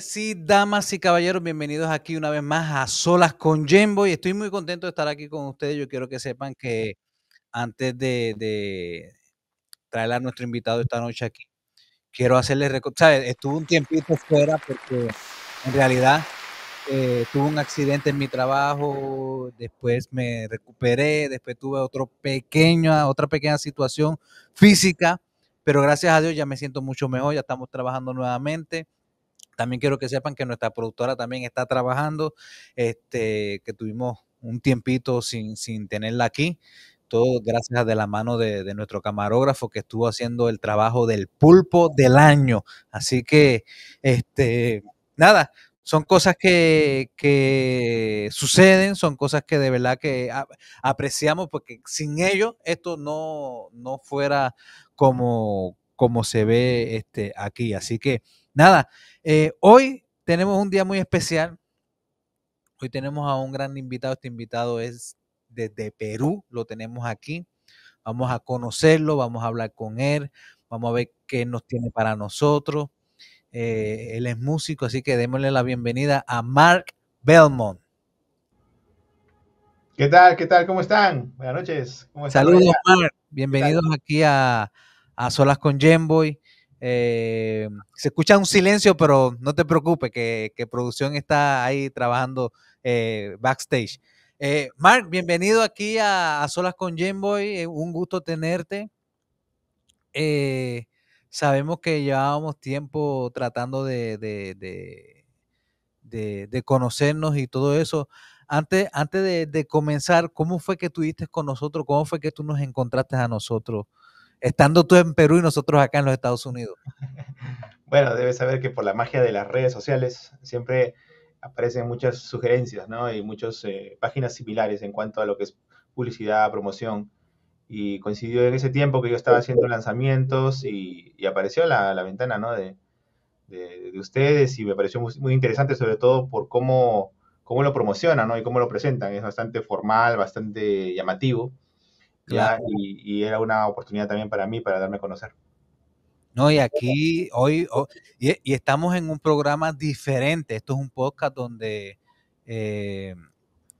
sí, damas y caballeros, bienvenidos aquí una vez más a Solas con Jembo y estoy muy contento de estar aquí con ustedes. Yo quiero que sepan que antes de, traer a nuestro invitado esta noche aquí, quiero hacerles recordar, estuve un tiempito fuera porque en realidad eh, tuve un accidente en mi trabajo, después me recuperé, después tuve otro pequeño, otra pequeña situación física, pero gracias a Dios ya me siento mucho mejor, ya estamos trabajando nuevamente. También quiero que sepan que nuestra productora también está trabajando, este, que tuvimos un tiempito sin, sin tenerla aquí. Todo gracias a de la mano de, nuestro camarógrafo que estuvo haciendo el trabajo del pulpo del año. Así que, este, nada, son cosas que, suceden, son cosas que de verdad que apreciamos porque sin ellos esto no, no fuera como, como se ve este, aquí. Así que Nada, eh, hoy tenemos un día muy especial. Hoy tenemos a un gran invitado. Este invitado es desde Perú, lo tenemos aquí. Vamos a conocerlo, vamos a hablar con él, vamos a ver qué nos tiene para nosotros. Eh, él es músico, así que démosle la bienvenida a Mark Belmont. ¿Qué tal? ¿Qué tal? ¿Cómo están? Buenas noches. Saludos, Mark. Bienvenidos aquí a, a Solas con Gemboy. Eh, se escucha un silencio, pero no te preocupes, que, producción está ahí trabajando eh, backstage. Eh, Mark, bienvenido aquí a, Solas con Boy, un gusto tenerte. sabemos que llevábamos tiempo tratando de, de, conocernos y todo eso. Antes, antes de, comenzar, ¿cómo fue que tuviste con nosotros? ¿Cómo fue que tú nos encontraste a nosotros? estando tú en Perú y nosotros acá en los Estados Unidos. Bueno, debes saber que por la magia de las redes sociales siempre aparecen muchas sugerencias, ¿no? Y muchas eh, páginas similares en cuanto a lo que es publicidad, promoción. Y coincidió en ese tiempo que yo estaba haciendo lanzamientos y, apareció la, ventana, ¿no? De, ustedes y me pareció muy, interesante, sobre todo por cómo, cómo lo promocionan, ¿no? Y cómo lo presentan. Es bastante formal, bastante llamativo y, era una oportunidad también para mí, para darme a conocer. No, y aquí hoy, y, estamos en un programa diferente. Esto es un podcast donde eh,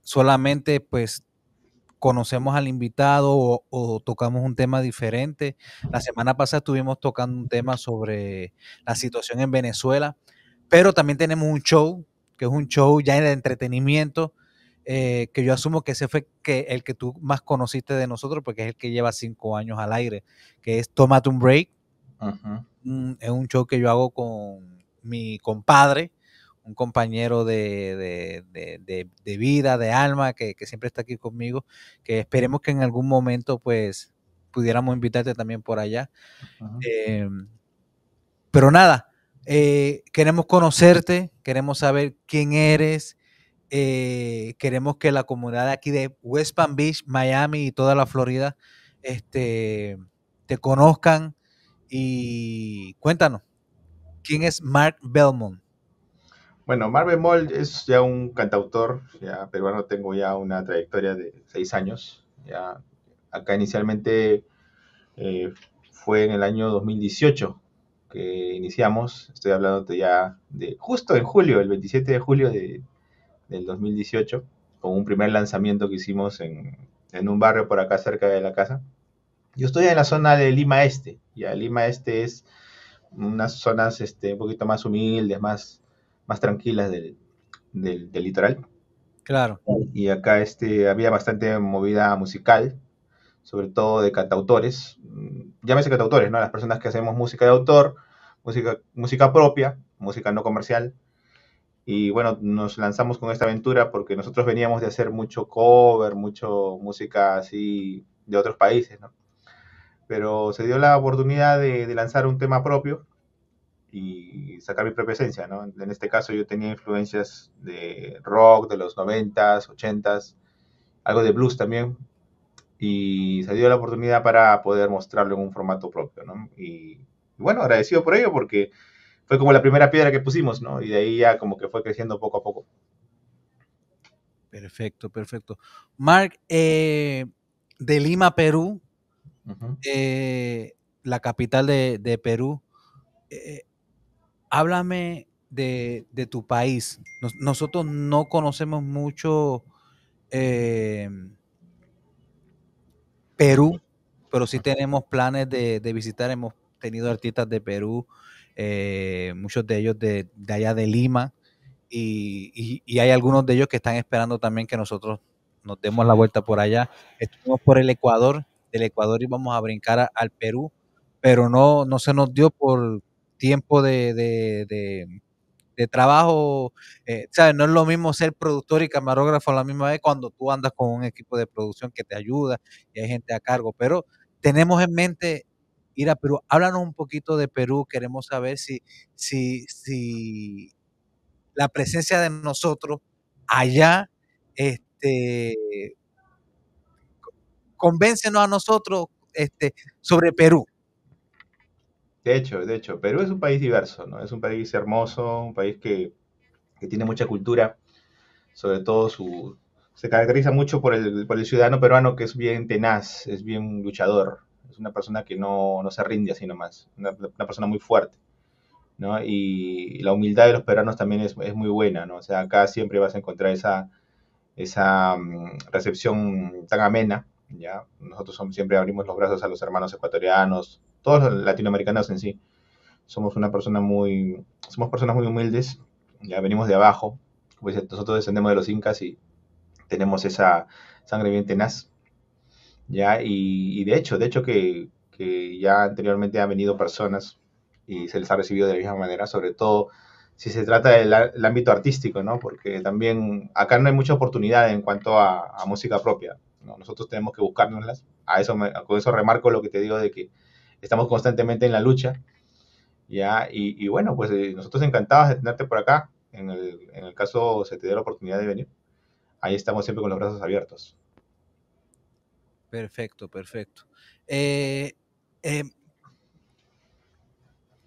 solamente pues conocemos al invitado o, o, tocamos un tema diferente. La semana pasada estuvimos tocando un tema sobre la situación en Venezuela, pero también tenemos un show, que es un show ya de entretenimiento, eh, que yo asumo que ese fue que, el que tú más conociste de nosotros, porque es el que lleva cinco años al aire, que es Tomate un Break. Mm, es un show que yo hago con mi compadre, un compañero de, vida, de alma, que, siempre está aquí conmigo, que esperemos que en algún momento pues pudiéramos invitarte también por allá. Eh, pero nada, eh, queremos conocerte, queremos saber quién eres, eh, queremos que la comunidad aquí de West Palm Beach, Miami y toda la Florida este, te conozcan. Y cuéntanos, ¿quién es Mark Belmont? Bueno, Mark Belmont es ya un cantautor ya peruano, tengo ya una trayectoria de seis años. acá inicialmente eh, fue en el año 2018 que iniciamos, estoy hablando ya de justo en julio, el 27 de julio de del 2018, con un primer lanzamiento que hicimos en, un barrio por acá cerca de la casa. Yo estoy en la zona de Lima Este, y a Lima Este es unas zonas este, un poquito más humildes, más, más tranquilas del, litoral. Claro. Y acá este, había bastante movida musical, sobre todo de cantautores. Mm, llámese cantautores, ¿no? Las personas que hacemos música de autor, música, música propia, música no comercial, y bueno, nos lanzamos con esta aventura porque nosotros veníamos de hacer mucho cover, mucho música así de otros países, ¿no? Pero se dio la oportunidad de, lanzar un tema propio y sacar mi propia esencia, ¿no? En este caso yo tenía influencias de rock de los 90s, 80s, algo de blues también, y se dio la oportunidad para poder mostrarlo en un formato propio, ¿no? Y, y bueno, agradecido por ello porque fue como la primera piedra que pusimos, ¿no? Y de ahí ya como que fue creciendo poco a poco. Perfecto, perfecto. Mark, eh, de Lima, Perú, eh, la capital de, Perú, eh, háblame de, tu país. nosotros no conocemos mucho Perú, pero sí tenemos planes de, de visitar, hemos tenido artistas de Perú. Eh, muchos de ellos de, allá de Lima, y, hay algunos de ellos que están esperando también que nosotros nos demos la vuelta por allá. Estuvimos por el Ecuador, del Ecuador íbamos a brincar al Perú, pero no, no se nos dio por tiempo de, trabajo. Eh, no es lo mismo ser productor y camarógrafo a la misma vez cuando tú andas con un equipo de producción que te ayuda y hay gente a cargo, pero tenemos en mente ir a Perú. Háblanos un poquito de Perú, queremos saber si, la presencia de nosotros allá, este, a nosotros este, sobre Perú. De hecho, de hecho, Perú es un país diverso, ¿no? Es un país hermoso, un país que, tiene mucha cultura, sobre todo su, se caracteriza mucho por el, por el ciudadano peruano que es bien tenaz, es bien luchador, una persona que no, no se rinde así nomás, una, persona muy fuerte. ¿no? Y la humildad de los peruanos también es, muy buena, ¿no? O sea, acá siempre vas a encontrar esa, esa mm, recepción tan amena, ¿ya? Nosotros siempre abrimos los brazos a los hermanos ecuatorianos, todos los latinoamericanos en sí. Somos una persona muy, somos personas muy humildes, ya venimos de abajo, pues, nosotros descendemos de los incas y tenemos esa sangre bien tenaz, ¿ya? Y, de hecho, de hecho que, que, ya anteriormente han venido personas y se les ha recibido de la misma manera, sobre todo si se trata del ámbito artístico, ¿no? Porque también acá no hay mucha oportunidad en cuanto a, música propia, Nosotros tenemos que buscárnoslas, a eso con eso remarco lo que te digo de que estamos constantemente en la lucha, ¿ya? Y, bueno, pues eh, nosotros encantados de tenerte por acá, en el, en el caso se te dé la oportunidad de venir, ahí estamos siempre con los brazos abiertos. Perfecto, perfecto. Eh, eh,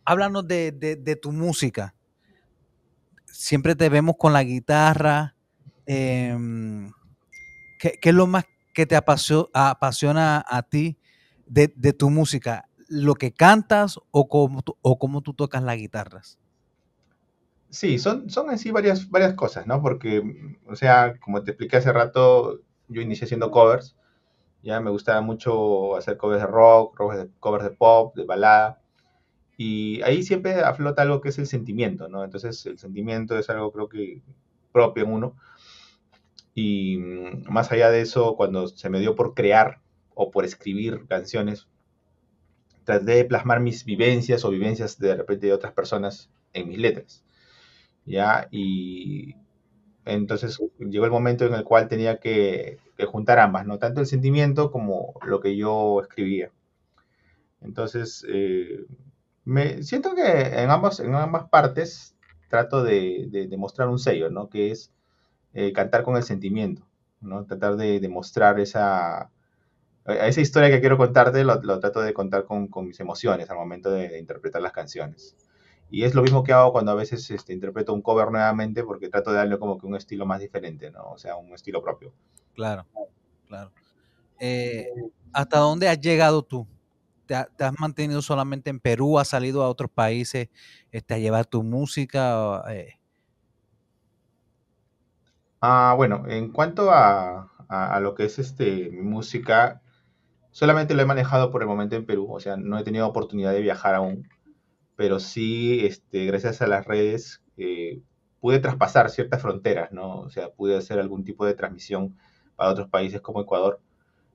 háblanos de, tu música. Siempre te vemos con la guitarra. Em, ¿qué, es lo más que te apasiona, a ti de, tu música? ¿Lo que cantas o cómo, tú tocas las guitarras? Sí, son, son en sí varias, varias cosas, ¿no? Porque, o sea, como te expliqué hace rato, yo inicié haciendo covers ya me gustaba mucho hacer covers de rock, covers de, pop, de balada. Y ahí siempre aflota algo que es el sentimiento, ¿no? Entonces el sentimiento es algo creo que propio en uno. Y mm, más allá de eso, cuando se me dio por crear o por escribir canciones, traté de plasmar mis vivencias o vivencias de repente de otras personas en mis letras. ¿ya? Y entonces llegó el momento en el cual tenía que, juntar ambas, ¿no? Tanto el sentimiento como lo que yo escribía. Entonces, eh, me siento que en ambas, en ambas partes trato de, mostrar un sello, ¿no? Que es eh, cantar con el sentimiento, ¿no? Tratar de, demostrar mostrar esa, eh, esa historia que quiero contarte, lo, trato de contar con, mis emociones al momento de, interpretar las canciones. Y es lo mismo que hago cuando a veces este, interpreto un cover nuevamente porque trato de darle como que un estilo más diferente, ¿no? O sea, un estilo propio. Claro, claro. Eh, ¿Hasta dónde has llegado tú? ¿Te, has mantenido solamente en Perú? ¿Has salido a otros países este, a llevar tu música? Eh? Ah, bueno, en cuanto a, lo que es este, mi música, solamente lo he manejado por el momento en Perú, o sea, no he tenido oportunidad de viajar aún pero sí, este, gracias a las redes, eh, pude traspasar ciertas fronteras, ¿no? O sea, pude hacer algún tipo de transmisión para otros países como Ecuador,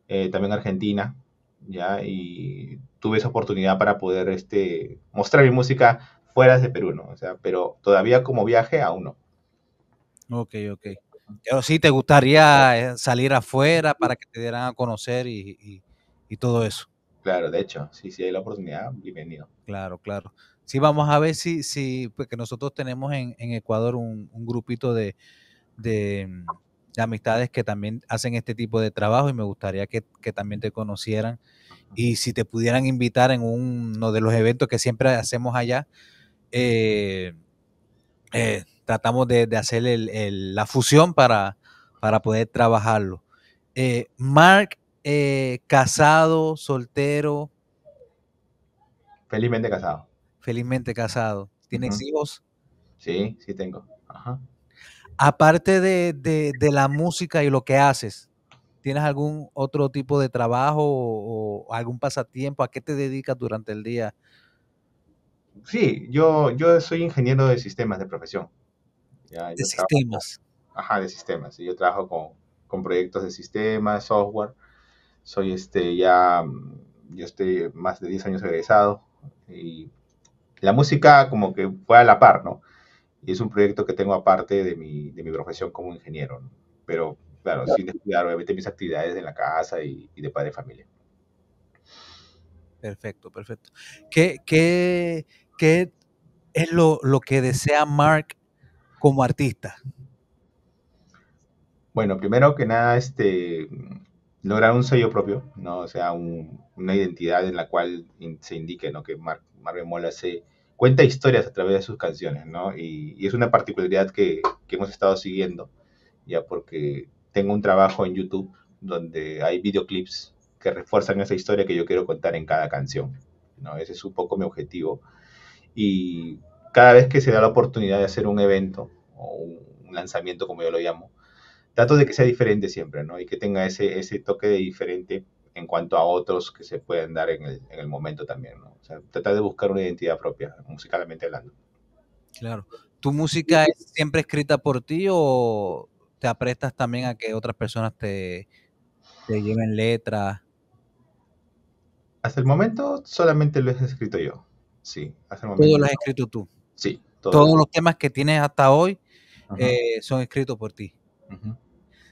eh, también Argentina, ¿ya? Y tuve esa oportunidad para poder este, mostrar mi música fuera de Perú, ¿no? O sea, pero todavía como viaje aún no. Ok, ok. Pero sí, ¿te gustaría eh, salir afuera para que te dieran a conocer y, y todo eso? Claro, de hecho, sí, sí hay la oportunidad, bienvenido. Claro, claro. Sí, vamos a ver si, porque pues, nosotros tenemos en, Ecuador un, grupito mm, de, amistades que también hacen este tipo de trabajo y me gustaría que, también te conocieran y si te pudieran invitar en uno de los eventos que siempre hacemos allá, eh, eh, tratamos de, hacer la fusión para, poder trabajarlo. Eh, Marc Mark, casado, soltero. Felizmente casado felizmente casado. ¿Tienes hijos? Sí, sí tengo. Ajá. Aparte de, la música y lo que haces, ¿tienes algún otro tipo de trabajo o, algún pasatiempo? ¿A qué te dedicas durante el día? Sí, yo, yo soy ingeniero de sistemas de profesión. de sistemas. ajá, de sistemas. Yo trabajo con, proyectos de sistemas, software. Soy este ya, mm, yo estoy más de 10 años egresado y la música como que fue a la par, ¿no? Y es un proyecto que tengo aparte de mi, profesión como ingeniero, ¿no? pero claro, sin descuidar obviamente mis actividades en la casa y, de padre de familia. Perfecto, perfecto. ¿Qué, qué, qué es lo, que desea Mark como artista? Bueno, primero que nada, este, lograr un sello propio, ¿no? O sea, una identidad en la cual se indique, ¿no? Que Mark, Mola se cuenta historias a través de sus canciones, ¿no? Y, es una particularidad que, hemos estado siguiendo, ya porque tengo un trabajo en YouTube donde hay videoclips que refuerzan esa historia que yo quiero contar en cada canción, ¿no? Ese es un poco mi objetivo. Y cada vez que se da la oportunidad de hacer un evento o un lanzamiento, como yo lo llamo, trato de que sea diferente siempre, ¿no? Y que tenga ese, ese toque de diferente en cuanto a otros que se pueden dar en el, en el momento también, ¿no? O sea, tratar de buscar una identidad propia, musicalmente hablando. Claro. ¿Tu música es siempre escrita por ti o te aprestas también a que otras personas te, lleven letras? Hasta el momento solamente lo he escrito yo. Sí, hasta el momento. Todo lo has escrito tú. Sí. Todo. Todos los temas que tienes hasta hoy eh, son escritos por ti.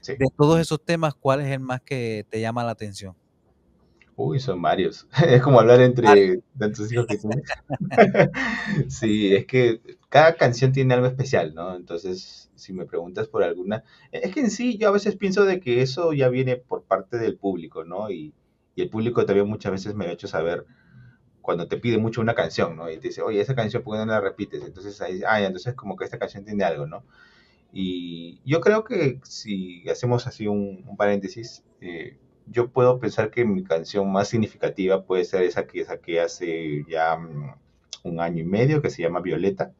De todos esos temas, ¿cuál es el más que te llama la atención? Uy, son varios. Es como hablar entre ah. tantos hijos que son. sí, es que cada canción tiene algo especial, ¿no? Entonces, si me preguntas por alguna, es que en sí yo a veces pienso de que eso ya viene por parte del público, ¿no? Y, y el público también muchas veces me ha hecho saber cuando te pide mucho una canción, ¿no? Y te dice, oye, esa canción, ¿por qué no la repites? Entonces ahí, ay, ah, entonces como que esta canción tiene algo, ¿no? Y yo creo que si hacemos así un, paréntesis, eh, yo puedo pensar que mi canción más significativa puede ser esa que saqué hace ya mm, un año y medio, que se llama Violeta,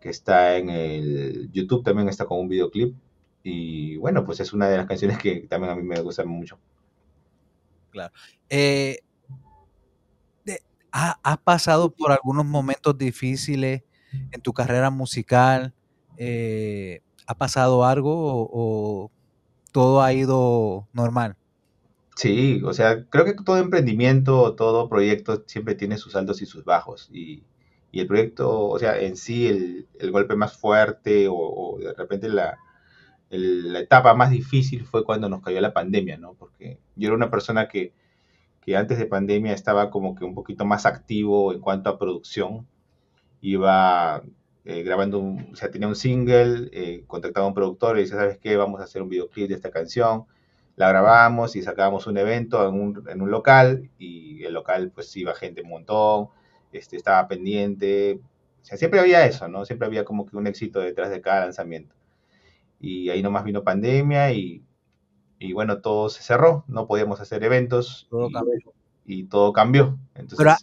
que está en el YouTube, también está con un videoclip. Y bueno, pues es una de las canciones que también a mí me gusta mucho. Claro. Eh, ¿Has ha pasado por algunos momentos difíciles en tu carrera musical? Eh, ¿Ha pasado algo o todo ha ido normal? Sí, o sea, creo que todo emprendimiento, todo proyecto siempre tiene sus altos y sus bajos. Y, y el proyecto, o sea, en sí, el, el golpe más fuerte o, de repente la, la, etapa más difícil fue cuando nos cayó la pandemia, ¿no? Porque yo era una persona que, que antes de pandemia estaba como que un poquito más activo en cuanto a producción. Iba eh, grabando, un, o sea, tenía un single, eh, contactaba a un productor y decía, ¿sabes qué? Vamos a hacer un videoclip de esta canción la grabamos y sacábamos un evento en un, local y el local pues iba gente un montón, este, estaba pendiente, o sea, siempre había eso, ¿no? Siempre había como que un éxito detrás de cada lanzamiento. Y ahí nomás vino pandemia y, y bueno, todo se cerró, no podíamos hacer eventos. Todo y, todo cambió. Entonces, Pero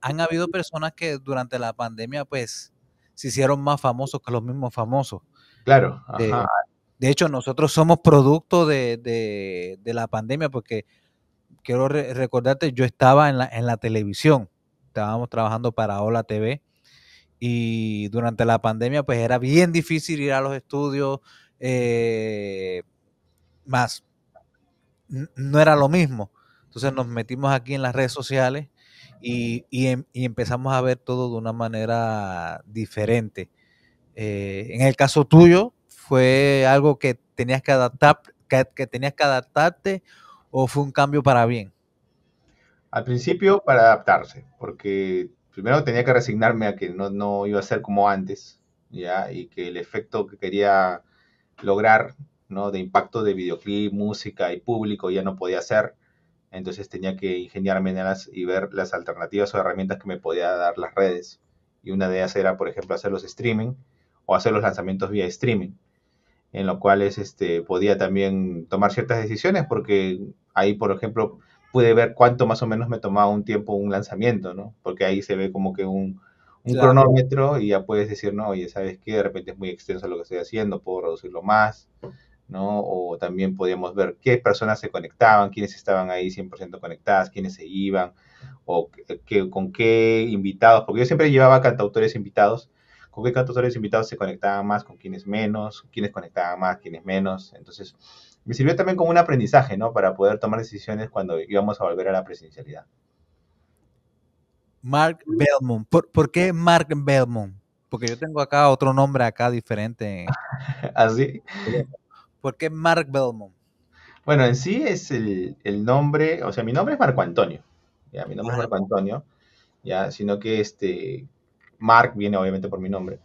han, habido personas que durante la pandemia pues se hicieron más famosos que los mismos famosos. Claro, eh, de hecho, nosotros somos producto de, la pandemia porque quiero recordarte, yo estaba en la, televisión, estábamos trabajando para Hola TV y durante la pandemia pues era bien difícil ir a los estudios, eh, más no era lo mismo. Entonces nos metimos aquí en las redes sociales y, em, empezamos a ver todo de una manera diferente. Eh, en el caso tuyo, ¿Fue algo que tenías que adaptar, que, tenías que adaptarte o fue un cambio para bien? Al principio para adaptarse, porque primero tenía que resignarme a que no, no iba a ser como antes, ¿ya? Y que el efecto que quería lograr, ¿no? De impacto de videoclip, música y público ya no podía hacer. Entonces tenía que ingeniarme y ver las alternativas o herramientas que me podía dar las redes. Y una de ellas era, por ejemplo, hacer los streaming o hacer los lanzamientos vía streaming en los cuales este, podía también tomar ciertas decisiones, porque ahí, por ejemplo, pude ver cuánto más o menos me tomaba un tiempo un lanzamiento, ¿no? Porque ahí se ve como que un, un cronómetro y ya puedes decir, no, oye, ¿sabes qué? De repente es muy extenso lo que estoy haciendo, puedo reducirlo más, ¿no? O también podíamos ver qué personas se conectaban, quiénes estaban ahí 100% conectadas, quiénes se iban, o con qué invitados, porque yo siempre llevaba cantautores invitados con qué cantautores invitados se conectaban más, con quienes menos, quienes conectaban más, quienes menos. Entonces, me sirvió también como un aprendizaje, ¿no? Para poder tomar decisiones cuando íbamos a volver a la presencialidad. Mark Belmont. ¿Por, ¿por qué Mark Belmont? Porque yo tengo acá otro nombre acá diferente. ¿Así? ¿Ah, ¿Por qué Mark Belmont? Bueno, en sí es el, nombre, o sea, mi nombre es Marco Antonio. Ya, mi nombre es Marco Antonio. Ya, sino que este, Mark viene obviamente por mi nombre.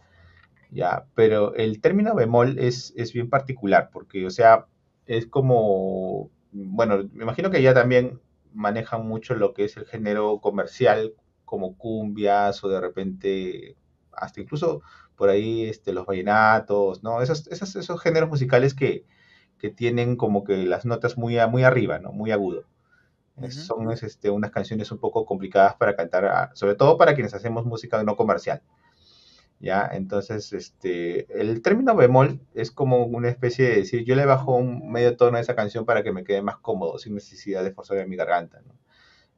Ya, pero el término bemol es, es bien particular, porque, o sea, es como, bueno, me imagino que ya también manejan mucho lo que es el género comercial, como cumbias o de repente, hasta incluso por ahí este, los vallenatos, ¿no? Esos, esos, esos géneros musicales que, que, tienen como que las notas muy, muy arriba, ¿no? Muy agudo. Son este, unas canciones un poco complicadas para cantar, ah, sobre todo para quienes hacemos música no comercial. ¿ya? Entonces, este, el término bemol es como una especie de decir, yo le bajo un medio tono a esa canción para que me quede más cómodo, sin necesidad de esforzar mi garganta,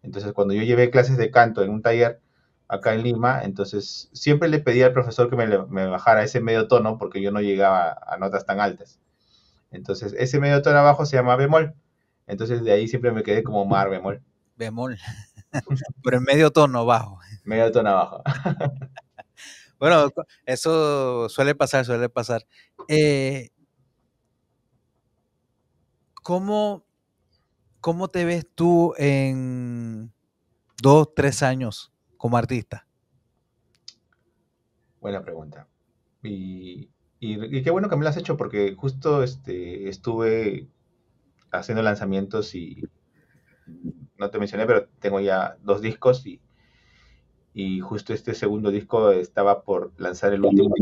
Entonces, cuando yo llevé clases de canto en un taller acá en Lima, entonces siempre le pedía al profesor que me, me bajara ese medio tono porque yo no llegaba a notas tan altas. Entonces, ese medio tono abajo se llama bemol. Entonces de ahí siempre me quedé como mar bemol. Bemol. Pero en medio tono bajo. Medio tono bajo. bueno, eso suele pasar, suele pasar. Eh, ¿cómo, te ves tú en dos, tres años como artista? Buena pregunta. Y, qué bueno que me lo has hecho porque justo este, estuve haciendo lanzamientos y no te mencioné, pero tengo ya dos discos y, y justo este segundo disco estaba por lanzar el último.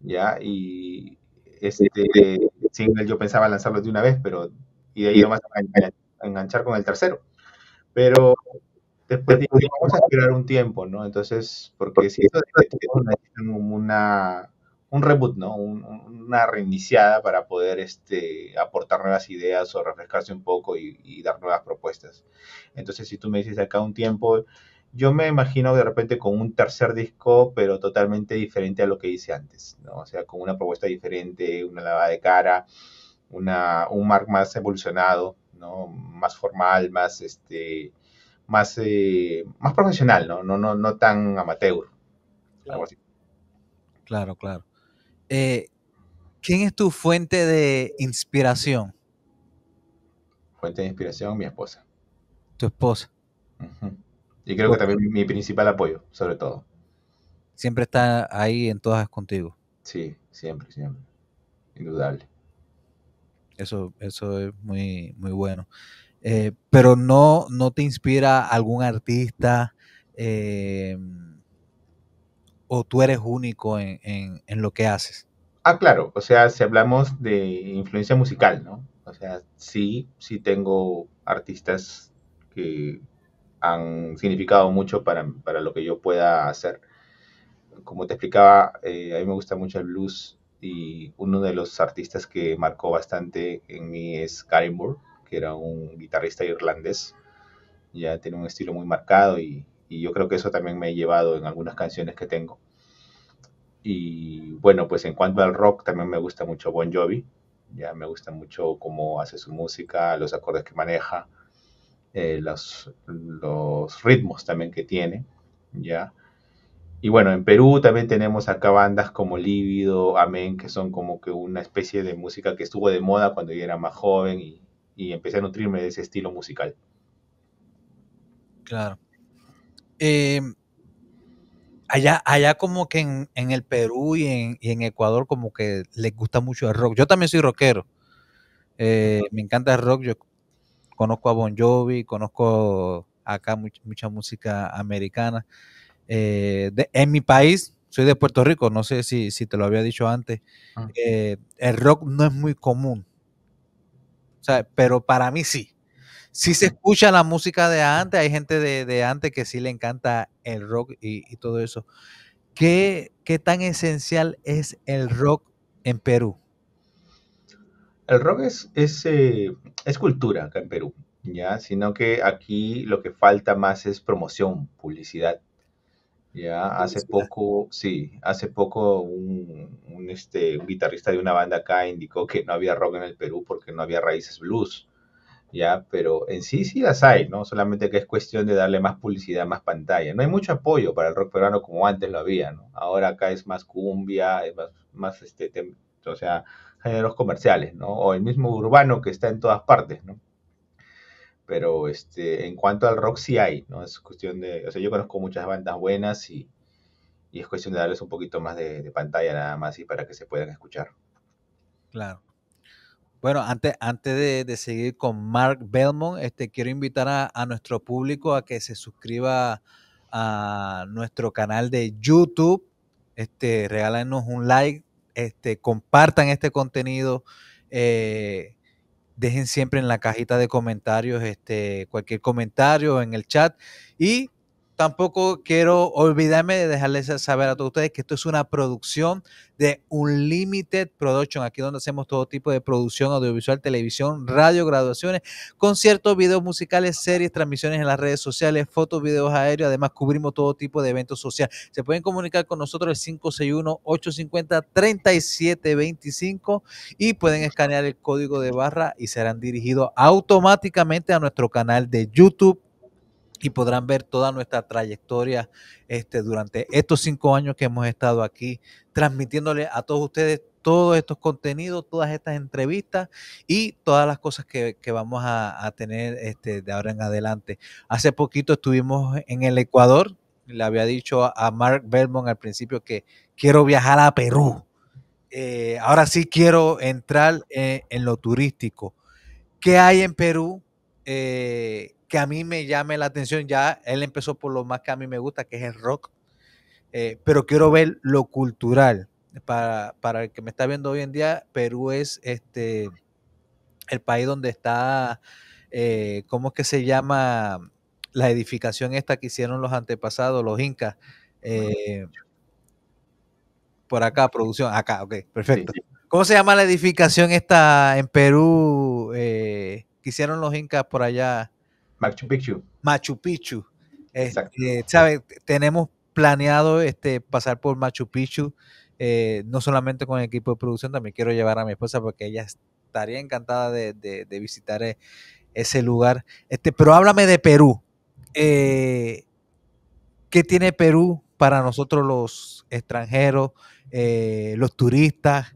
Ya, y este single yo pensaba lanzarlo de una vez, pero y de ahí nomás enganchar con el tercero. Pero después digo vamos a esperar un tiempo, ¿no? Entonces, porque si esto es una un reboot, ¿no? una reiniciada para poder este, aportar nuevas ideas o refrescarse un poco y, dar nuevas propuestas. Entonces, si tú me dices acá un tiempo, yo me imagino de repente con un tercer disco, pero totalmente diferente a lo que hice antes, ¿no? O sea, con una propuesta diferente, una lavada de cara, una, un mark más evolucionado, ¿no? Más formal, más, este, más, eh, más profesional, ¿no? No, no, no tan amateur. Algo así. Claro, claro. Eh, ¿quién es tu fuente de inspiración? Fuente de inspiración, mi esposa. Tu esposa. Y creo que también mi principal apoyo, sobre todo. Siempre está ahí en todas contigo. Sí, siempre, siempre. Indudable. Eso, eso es muy, muy bueno. Eh, pero no, no te inspira algún artista. Eh, o tú eres único en, lo que haces? Ah, claro, o sea, si hablamos de influencia musical, ¿no? O sea, sí, sí tengo artistas que han significado mucho para, lo que yo pueda hacer. Como te explicaba, eh, a mí me gusta mucho el blues y uno de los artistas que marcó bastante en mí es Gary Moore, que era un guitarrista irlandés. Ya tiene un estilo muy marcado y, y yo creo que eso también me ha llevado en algunas canciones que tengo. Y bueno, pues en cuanto al rock, también me gusta mucho Bon Jovi, ya me gusta mucho cómo hace su música, los acordes que maneja, eh, los, ritmos también que tiene, ya. Y bueno, en Perú también tenemos acá bandas como Lívido, Amén, que son como que una especie de música que estuvo de moda cuando yo era más joven y, y empecé a nutrirme de ese estilo musical. Claro. Eh, allá, allá como que en, el Perú y en, Ecuador como que les gusta mucho el rock. Yo también soy rockero. Eh, me encanta el rock. Yo conozco a Bon Jovi, conozco acá mucha música americana. Eh, en mi país, soy de Puerto Rico, no sé si, si te lo había dicho antes, ah. el rock no es muy común. pero para mí sí. Si se escucha la música de antes, hay gente de, antes que sí le encanta el rock y, todo eso. ¿Qué, ¿Qué, tan esencial es el rock en Perú? El rock eh, es, cultura acá en Perú, ¿ya? Sino que aquí lo que falta más es promoción, publicidad. Ya, hace poco, sí, hace poco un, este, un guitarrista de una banda acá indicó que no había rock en el Perú porque no había raíces blues. ¿ya? Pero en sí sí las hay, ¿no? Solamente que es cuestión de darle más publicidad, más pantalla. No hay mucho apoyo para el rock peruano como antes lo había, ¿no? Ahora acá es más cumbia, es más, este, o sea, géneros comerciales, ¿no? O el mismo urbano que está en todas partes, ¿no? Pero este, en cuanto al rock sí hay, ¿no? Es cuestión de, o sea, yo conozco muchas bandas buenas y, es cuestión de darles un poquito más de pantalla nada más y para que se puedan escuchar. Claro. Bueno, antes, antes de, seguir con Mark Belmont, este, quiero invitar a, nuestro público a que se suscriba a nuestro canal de YouTube. Este, regálenos un like, este, compartan este contenido. Eh, dejen siempre en la cajita de comentarios este, cualquier comentario en el chat. Y tampoco quiero olvidarme de dejarles saber a todos ustedes que esto es una producción de Unlimited Production, aquí donde hacemos todo tipo de producción audiovisual, televisión, radio, graduaciones, conciertos, videos musicales, series, transmisiones en las redes sociales, fotos, videos aéreos, además cubrimos todo tipo de eventos sociales. Se pueden comunicar con nosotros al 561-850-3725 y pueden escanear el código de barra y serán dirigidos automáticamente a nuestro canal de YouTube y podrán ver toda nuestra trayectoria este, durante estos cinco años que hemos estado aquí transmitiéndole a todos ustedes todos estos contenidos, todas estas entrevistas y todas las cosas que, vamos a, tener este, de ahora en adelante. Hace poquito estuvimos en el Ecuador, le había dicho a Mark Belmont al principio que quiero viajar a Perú. Eh, ahora sí quiero entrar eh, en lo turístico. ¿Qué hay en Perú? Eh, que a mí me llame la atención. Ya él empezó por lo más que a mí me gusta, que es el rock. Eh, pero quiero ver lo cultural. Para, el que me está viendo hoy en día, Perú es este el país donde está, eh, ¿cómo es que se llama? La edificación esta que hicieron los antepasados, los incas. Eh, por acá, producción. Acá, ok, perfecto. ¿Cómo se llama la edificación esta en Perú que hicieron los incas por allá? Machu Picchu. Machu Picchu. Este, ¿sabes? Tenemos planeado este, pasar por Machu Picchu, eh, no solamente con el equipo de producción, también quiero llevar a mi esposa porque ella estaría encantada de, visitar eh, ese lugar. Este, pero háblame de Perú. Eh, ¿Qué tiene Perú para nosotros los extranjeros, los turistas?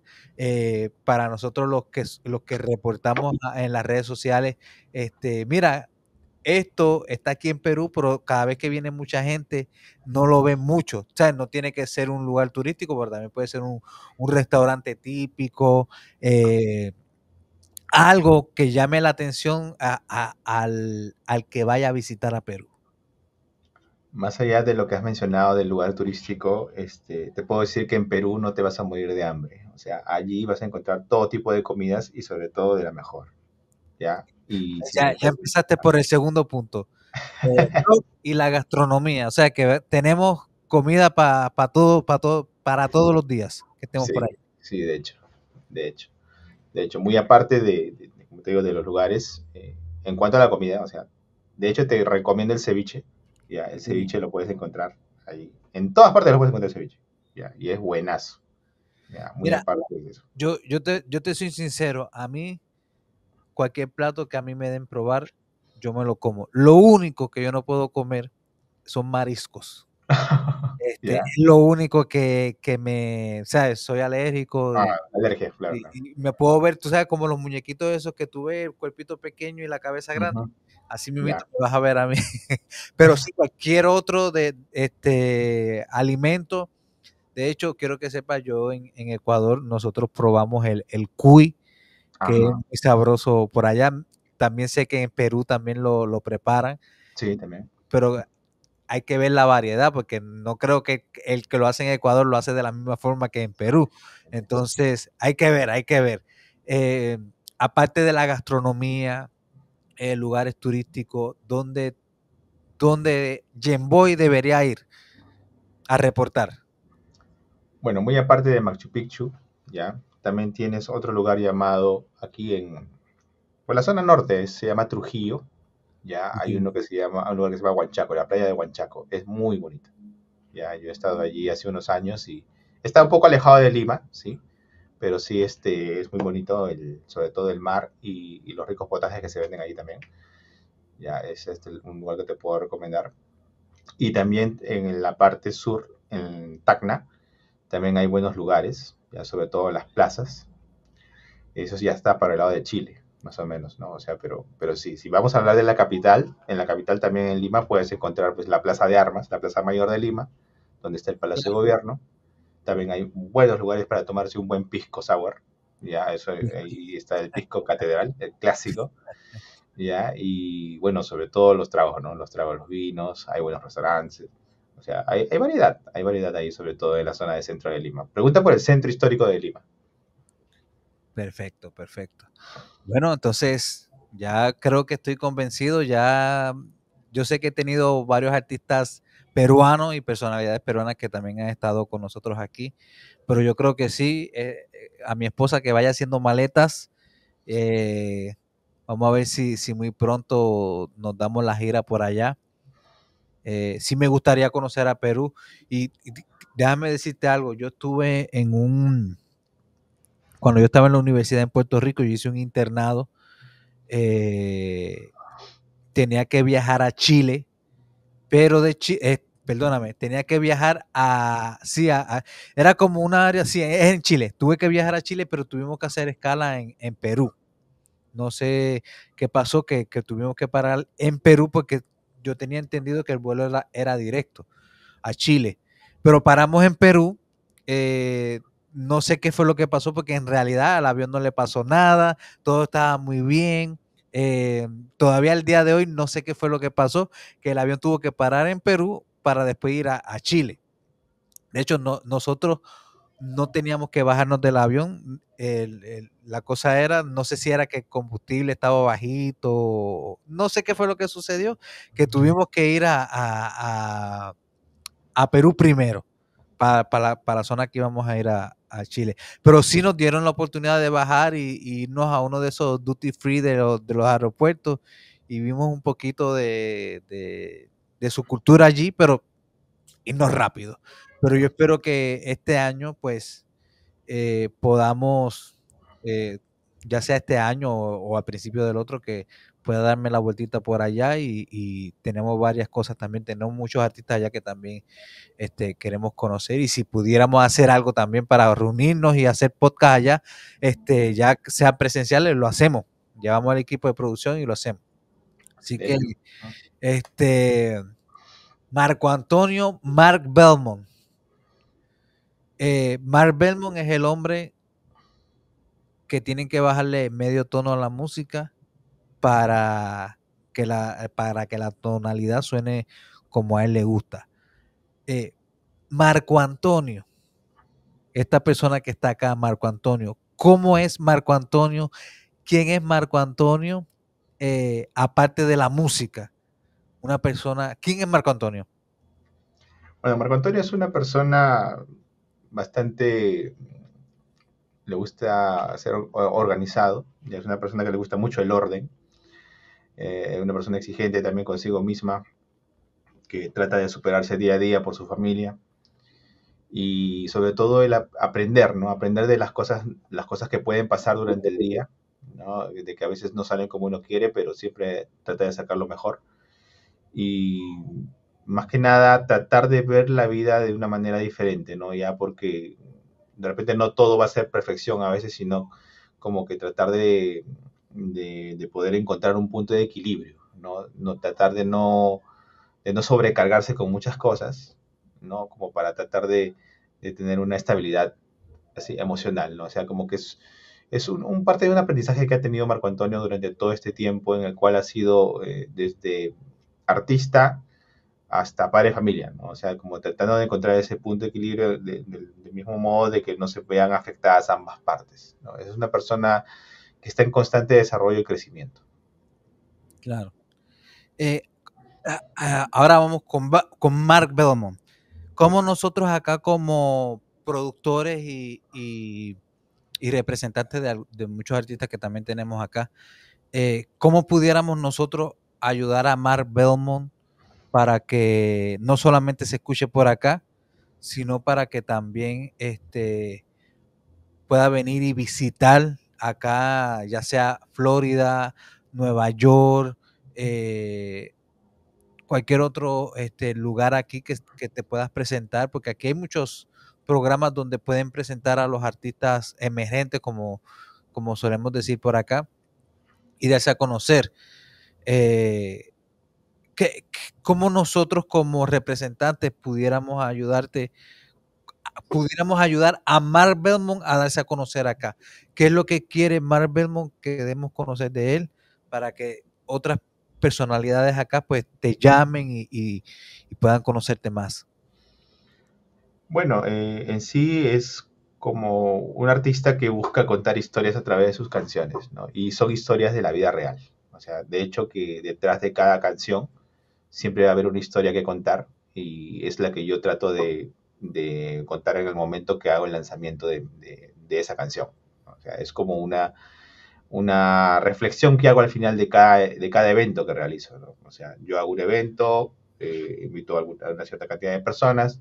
para nosotros los que los que reportamos en las redes sociales. Este, mira, esto está aquí en Perú, pero cada vez que viene mucha gente, no lo ven mucho. O sea, no tiene que ser un lugar turístico, pero también puede ser un, restaurante típico, eh, algo que llame la atención al, que vaya a visitar a Perú. Más allá de lo que has mencionado del lugar turístico, este, te puedo decir que en Perú no te vas a morir de hambre. O sea, allí vas a encontrar todo tipo de comidas y sobre todo de la mejor. ¿ya? Pues ya, pues, empezaste por el segundo punto. y la gastronomía, o sea que tenemos comida para todo, para todo, para todos los días que tenemos por ahí. Sí, de hecho, de hecho, de hecho, muy aparte de, de, te digo, de los lugares, eh, en cuanto a la comida, o sea, de hecho te recomiendo el ceviche, ya, el ceviche lo puedes encontrar ahí, en todas partes lo puedes encontrar el ceviche, y es buenazo. Mira, Yo, yo, te, yo te soy sincero, a mí cualquier plato que a mí me den probar, yo me lo como. Lo único que yo no puedo comer son mariscos. Este, lo único que, me, o sea, soy alérgico. Ah, alergia, Y, me puedo ver, tú sabes, como los muñequitos esos que tú ves, el cuerpito pequeño y la cabeza grande. Así mismo me vas a ver a mí. Pero sí, cualquier otro de este alimento. De hecho, quiero que sepa, yo en, Ecuador, nosotros probamos el cuy que es sabroso por allá. También sé que en Perú también lo, lo preparan. Sí, también. Pero hay que ver la variedad, porque no creo que el que lo hace en Ecuador lo hace de la misma forma que en Perú. Entonces, hay que ver, hay que ver. Eh, aparte de la gastronomía, eh, lugares turísticos, donde dónde debería ir a reportar? Bueno, muy aparte de Machu Picchu, ya, también tienes otro lugar llamado aquí en la zona norte, se llama Trujillo. Ya hay uno que se llama, un lugar que se llama Huanchaco, la playa de Huanchaco. Es muy bonita. Ya yo he estado allí hace unos años y está un poco alejado de Lima, sí. Pero sí, este es muy bonito, sobre todo el mar y, los ricos potajes que se venden allí también. Ya es este, un lugar que te puedo recomendar. Y también en la parte sur, en Tacna, también hay buenos lugares, ya sobre todo las plazas. Eso ya está para el lado de Chile, más o menos, ¿no? O sea, pero, pero sí, si vamos a hablar de la capital, en la capital también en Lima puedes encontrar pues, la Plaza de Armas, la Plaza Mayor de Lima, donde está el Palacio de Gobierno. También hay buenos lugares para tomarse un buen pisco sour, ya, eso, eh, ahí está el pisco catedral, el clásico. ¿ya? Y bueno, sobre todo los tragos, ¿no? Los tragos, los vinos, hay buenos restaurantes, o sea, hay, variedad, hay variedad ahí, sobre todo en la zona de centro de Lima. Pregunta por el centro histórico de Lima. Perfecto, perfecto. Bueno, entonces ya creo que estoy convencido, ya yo sé que he tenido varios artistas peruanos y personalidades peruanas que también han estado con nosotros aquí, pero yo creo que sí, eh, eh, a mi esposa que vaya haciendo maletas, eh, vamos a ver si muy pronto nos damos la gira por allá eh, sí me gustaría conocer a Perú. Y, déjame decirte algo, yo estuve en un, cuando yo estaba en la universidad en Puerto Rico, yo hice un internado, eh, tenía que viajar a Chile, pero de Chile, eh, perdóname, tenía que viajar a, sí, era como una área, sí, en Chile, tuve que viajar a Chile, pero tuvimos que hacer escala en, Perú. No sé qué pasó, que, tuvimos que parar en Perú porque yo tenía entendido que el vuelo era, directo a Chile, pero paramos en Perú. Eh, no sé qué fue lo que pasó porque en realidad al avión no le pasó nada, todo estaba muy bien. Eh, todavía el día de hoy no sé qué fue lo que pasó, que el avión tuvo que parar en Perú para después ir a, Chile. De hecho, nosotros no teníamos que bajarnos del avión. la cosa era, no sé si era que el combustible estaba bajito, no sé qué fue lo que sucedió, que tuvimos que ir a, a, Perú primero, para, la zona que íbamos a ir a, Chile. Pero sí nos dieron la oportunidad de bajar y, irnos a uno de esos duty free de los, aeropuertos y vimos un poquito de, de, de su cultura allí, pero irnos rápido. Pero yo espero que este año, pues, eh, podamos, eh, ya sea este año o, al principio del otro, que pueda darme la vueltita por allá y, tenemos varias cosas también, tenemos muchos artistas allá que también este, queremos conocer y si pudiéramos hacer algo también para reunirnos y hacer podcast allá, este, ya sea presenciales, lo hacemos, llevamos al equipo de producción y lo hacemos. Así que, este, Marco Antonio Mark Belmont, eh, Mark Belmont es el hombre que tienen que bajarle medio tono a la música para que la, para que la tonalidad suene como a él le gusta. Eh, Marco Antonio, esta persona que está acá, Marco Antonio, ¿cómo es Marco Antonio? ¿Quién es Marco Antonio? Eh, aparte de la música, una persona, ¿quién es Marco Antonio? Bueno, Marco Antonio es una persona bastante, mm, le gusta ser organizado, es una persona que le gusta mucho el orden, es eh, una persona exigente también consigo misma, que trata de superarse día a día por su familia y sobre todo el aprender, ¿no? Aprender de las cosas, las cosas que pueden pasar durante el día, De que a veces no salen como uno quiere, pero siempre trata de sacar lo mejor. Y más que nada tratar de ver la vida de una manera diferente, ¿no? Ya porque de repente no todo va a ser perfección a veces, sino como que tratar de, poder encontrar un punto de equilibrio, ¿no? no tratar de no, de no sobrecargarse con muchas cosas, ¿no? Como para tratar de, tener una estabilidad así emocional, ¿no? O sea, como que es, es un, parte de un aprendizaje que ha tenido Marco Antonio durante todo este tiempo en el cual ha sido eh, desde artista, hasta padre familia, ¿no? O sea, como tratando de encontrar ese punto de equilibrio del mismo modo de que no se vean afectadas ambas partes, Es una persona que está en constante desarrollo y crecimiento. Claro. Eh, ahora vamos con, Mark Belmont. ¿Cómo nosotros acá como productores y, representantes de, muchos artistas que también tenemos acá, eh, cómo pudiéramos nosotros ayudar a Mark Belmont para que no solamente se escuche por acá, sino para que también este, pueda venir y visitar acá, ya sea Florida, Nueva York, eh, cualquier otro este, lugar aquí que, te puedas presentar, porque aquí hay muchos programas donde pueden presentar a los artistas emergentes, como, como solemos decir por acá, y darse a conocer. Eh, ¿Cómo nosotros como representantes pudiéramos ayudarte? pudiéramos ayudar a Mark Belmont a darse a conocer acá. ¿Qué es lo que quiere Mark Belmont que debemos conocer de él para que otras personalidades acá pues te llamen y, puedan conocerte más? Bueno, eh, en sí es como un artista que busca contar historias a través de sus canciones, ¿no? Y son historias de la vida real. O sea, de hecho que detrás de cada canción siempre va a haber una historia que contar y es la que yo trato de, contar en el momento que hago el lanzamiento de, esa canción. O sea, es como una, una reflexión que hago al final de cada, de cada evento que realizo. O sea, yo hago un evento, eh, invito a, una cierta cantidad de personas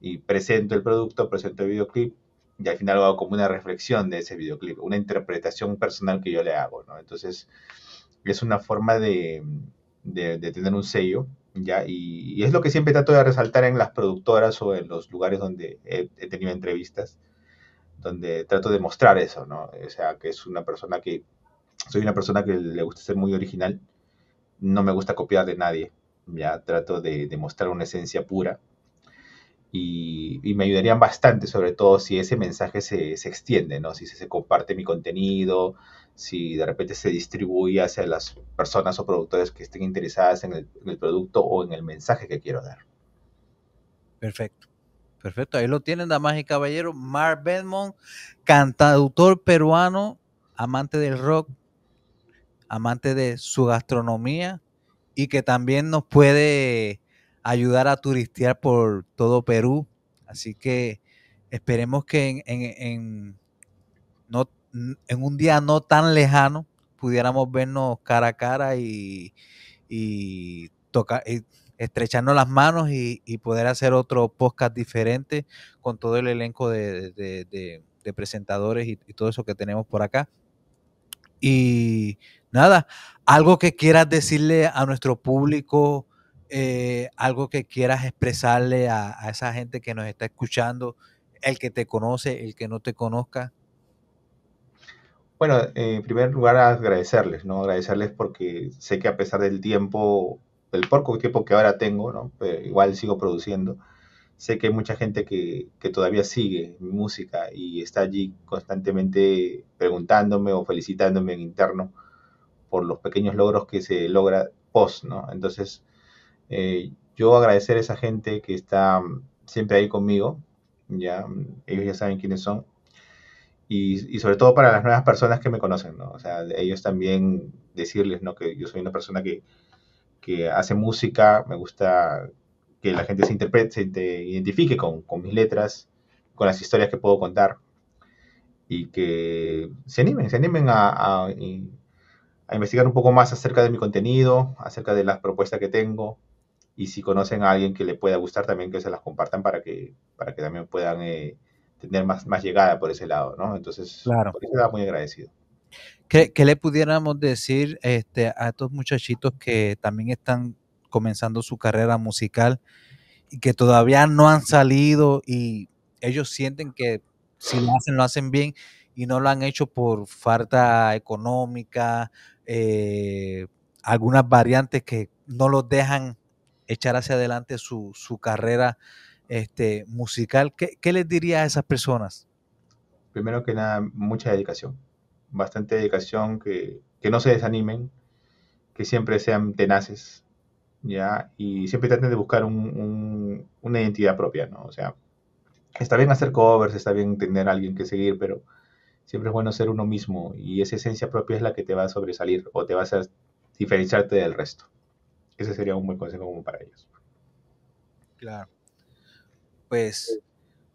y presento el producto, presento el videoclip y al final hago como una reflexión de ese videoclip, una interpretación personal que yo le hago. Entonces, es una forma de, de, tener un sello, ¿ya? Y, es lo que siempre trato de resaltar en las productoras o en los lugares donde he, tenido entrevistas, donde trato de mostrar eso, ¿no? O sea, que es una persona que, soy una persona que le gusta ser muy original, no me gusta copiar de nadie, ya trato de, de mostrar una esencia pura y, me ayudarían bastante, sobre todo si ese mensaje se, extiende, ¿no? Si se, comparte mi contenido, si de repente se distribuye hacia las personas o productores que estén interesadas en el, producto o en el mensaje que quiero dar. Perfecto. Perfecto, ahí lo tienen, damas y caballeros. Mark benmont, cantautor peruano, amante del rock, amante de su gastronomía y que también nos puede ayudar a turistear por todo Perú. Así que esperemos que en, no, en un día no tan lejano pudiéramos vernos cara a cara y, tocar, y estrecharnos las manos y, poder hacer otro podcast diferente con todo el elenco de, presentadores y, y todo eso que tenemos por acá. Y nada, algo que quieras decirle a nuestro público eh, algo que quieras expresarle a, esa gente que nos está escuchando, el que te conoce, el que no te conozca? Bueno, eh, en primer lugar agradecerles, ¿no? Agradecerles porque sé que a pesar del tiempo, del poco tiempo que ahora tengo, ¿no? igual sigo produciendo. Sé que hay mucha gente que, que todavía sigue mi música y está allí constantemente preguntándome o felicitándome en interno por los pequeños logros que se logra post, ¿no? Entonces, eh, yo agradecer a esa gente que está mm, siempre ahí conmigo, ya mm, ellos ya saben quiénes son, y, sobre todo para las nuevas personas que me conocen, ¿no? O sea, ellos también decirles, ¿no? Que yo soy una persona que, que hace música, me gusta que la gente se, interprete, se identifique con, con mis letras, con las historias que puedo contar, y que se animen, se animen a, a, a investigar un poco más acerca de mi contenido, acerca de las propuestas que tengo, y si conocen a alguien que le pueda gustar también que se las compartan para que, para que también puedan eh, tener más, más llegada por ese lado, ¿no? Entonces, claro. por eso muy agradecido. ¿Qué, le pudiéramos decir este, a estos muchachitos que también están comenzando su carrera musical y que todavía no han salido y ellos sienten que si lo hacen, lo hacen bien y no lo han hecho por falta económica, eh, algunas variantes que no los dejan echar hacia adelante su, carrera este, musical. ¿Qué, les diría a esas personas? Primero que nada, mucha dedicación, bastante dedicación, que, no se desanimen, que siempre sean tenaces, ¿ya? Y siempre traten de buscar una identidad propia, ¿no? O sea, está bien hacer covers, está bien tener a alguien que seguir, pero siempre es bueno ser uno mismo y esa esencia propia es la que te va a sobresalir o te va a hacer diferenciarte del resto. Ese sería un buen consejo como para ellos. Claro. Pues,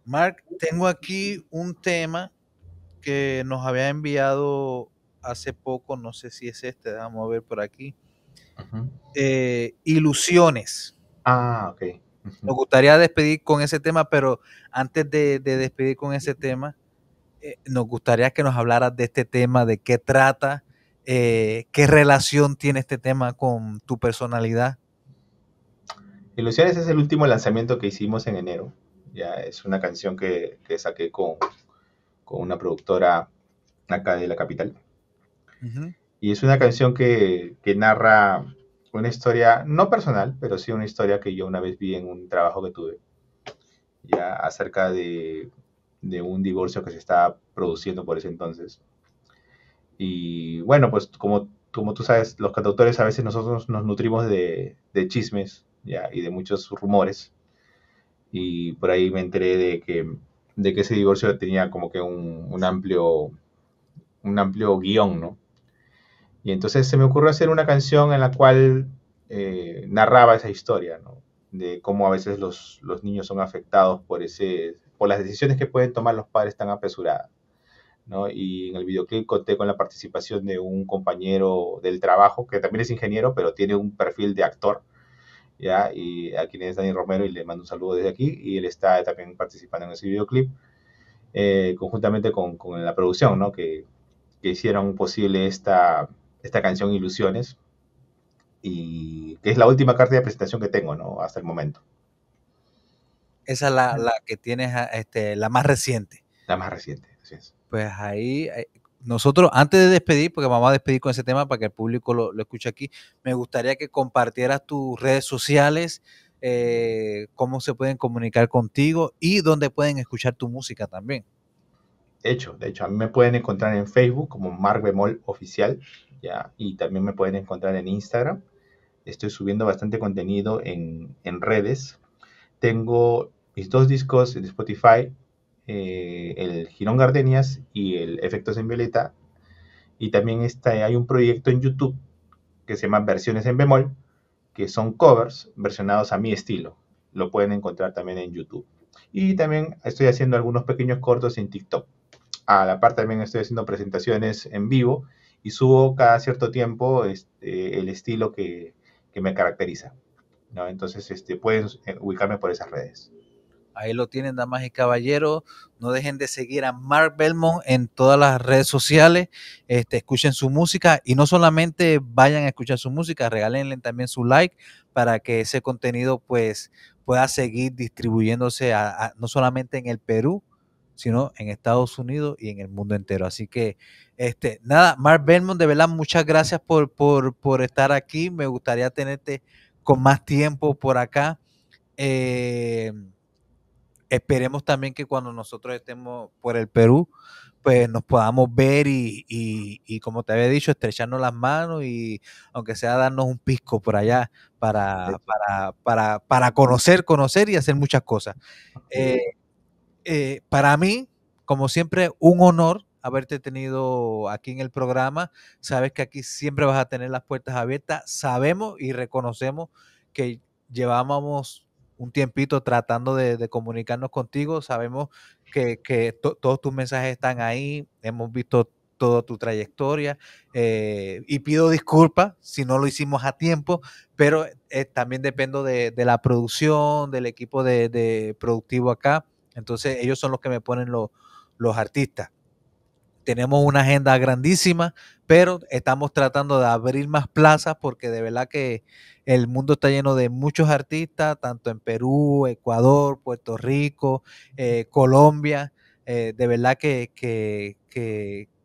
Mark, tengo aquí un tema que nos había enviado hace poco, no sé si es este, vamos a ver por aquí. Eh, ilusiones. Ah, ok. Nos gustaría despedir con ese tema, pero antes de, despedir con ese tema, eh, nos gustaría que nos hablaras de este tema, de qué trata, eh, ¿qué relación tiene este tema con tu personalidad? Ilusiones es el último lanzamiento que hicimos en enero. Ya es una canción que, saqué con, una productora acá de la capital. Y es una canción que, narra una historia, no personal, pero sí una historia que yo una vez vi en un trabajo que tuve, ya acerca de un divorcio que se estaba produciendo por ese entonces y bueno, pues como, como tú sabes, los cantautores a veces nosotros nos nutrimos de, de chismes y de muchos rumores. Y por ahí me enteré de que, de que ese divorcio tenía como que un, un amplio, un amplio guión, ¿no? Y entonces se me ocurrió hacer una canción en la cual eh, narraba esa historia, ¿no? De cómo a veces los, los, niños son afectados por, ese, por las decisiones que pueden tomar los padres tan apresuradas. Y en el videoclip conté con la participación de un compañero del trabajo, que también es ingeniero, pero tiene un perfil de actor, ¿ya? Y aquí quien es Dani Romero, y le mando un saludo desde aquí, y él está también participando en ese videoclip, eh, conjuntamente con, la producción, ¿no? Que, que hicieron posible esta, esta canción Ilusiones, y que es la última carta de presentación que tengo, ¿no? Hasta el momento. Esa es la, la que tienes, ah, este, la más reciente. La más reciente, así es pues ahí eh, nosotros, antes de despedir, porque vamos a despedir con ese tema para que el público lo, escuche aquí, me gustaría que compartieras tus redes sociales, eh, cómo se pueden comunicar contigo y dónde pueden escuchar tu música también. De hecho, de hecho, a mí me pueden encontrar en Facebook como Mark Bemol Oficial, ya, y también me pueden encontrar en Instagram. Estoy subiendo bastante contenido en, redes. Tengo mis dos discos en Spotify, eh, el Girón Gardenias y el Efectos en Violeta. Y también hay un proyecto en YouTube que se llama Versiones en Bemol, que son covers versionados a mi estilo. Lo pueden encontrar también en YouTube. Y también estoy haciendo algunos pequeños cortos en TikTok. A la par también estoy haciendo presentaciones en vivo y subo cada cierto tiempo este, el estilo que, que me caracteriza. ¿no? Entonces este, pueden eh, ubicarme por esas redes. Ahí lo tienen, damas y caballeros. No dejen de seguir a Mark Belmont en todas las redes sociales. Este, escuchen su música y no solamente vayan a escuchar su música, regálenle también su like para que ese contenido pues pueda seguir distribuyéndose no solamente en el Perú, sino en Estados Unidos y en el mundo entero. Así que, este, nada, Mark Belmont, de verdad, muchas gracias por, por estar aquí. Me gustaría tenerte con más tiempo por acá. Eh, esperemos también que cuando nosotros estemos por el Perú, pues nos podamos ver y, como te había dicho, estrecharnos las manos y aunque sea darnos un pisco por allá para, para, conocer, conocer y hacer muchas cosas. Eh, eh, para mí, como siempre, un honor haberte tenido aquí en el programa. Sabes que aquí siempre vas a tener las puertas abiertas. Sabemos y reconocemos que llevábamos un tiempito tratando de, comunicarnos contigo. Sabemos que, todos tus mensajes están ahí, hemos visto toda tu trayectoria eh, y pido disculpas si no lo hicimos a tiempo, pero eh, también dependo de, la producción, del equipo de, productivo acá. Entonces ellos son los que me ponen los artistas tenemos una agenda grandísima, pero estamos tratando de abrir más plazas porque de verdad que el mundo está lleno de muchos artistas, tanto en Perú, Ecuador, Puerto Rico, eh, Colombia. Eh, de verdad que,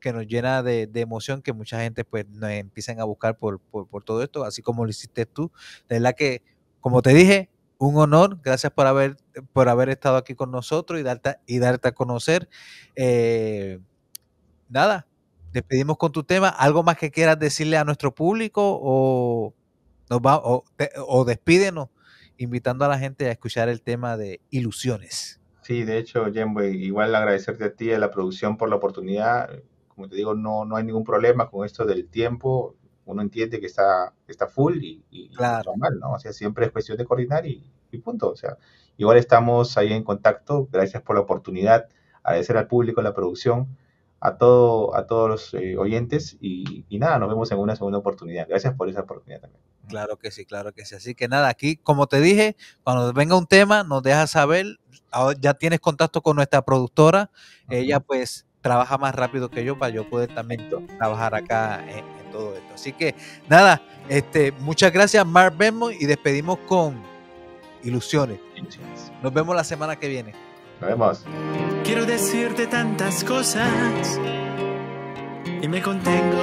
nos llena de, emoción que mucha gente pues nos empiecen a buscar por, todo esto, así como lo hiciste tú. De verdad que, como te dije, un honor. Gracias por haber, por haber estado aquí con nosotros y darte, y darte a conocer. Eh, nada, despedimos con tu tema. ¿Algo más que quieras decirle a nuestro público o, nos va, o, o despídenos invitando a la gente a escuchar el tema de ilusiones? Sí, de hecho, igual agradecerte a ti y a la producción por la oportunidad. Como te digo, no, no hay ningún problema con esto del tiempo. Uno entiende que está, está full y, y ¿no? O sea, siempre es cuestión de coordinar y, y punto. O sea, igual estamos ahí en contacto. Gracias por la oportunidad. Agradecer al público, a la producción a, todo, a todos los eh, oyentes y, nada, nos vemos en una segunda oportunidad. Gracias por esa oportunidad también. Claro que sí, claro que sí. Así que nada, aquí, como te dije, cuando venga un tema, nos dejas saber. ya tienes contacto con nuestra productora. Ella pues trabaja más rápido que yo para yo poder también trabajar acá en, todo esto. Así que nada, este, muchas gracias Mark Bemo. y despedimos con ilusiones. Nos vemos la semana que viene. Nos Quiero decirte tantas cosas y me contengo.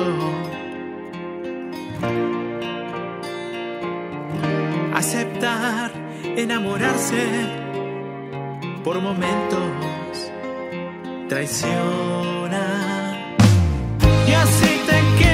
Aceptar, enamorarse por momentos, traiciona. Y así te quiero.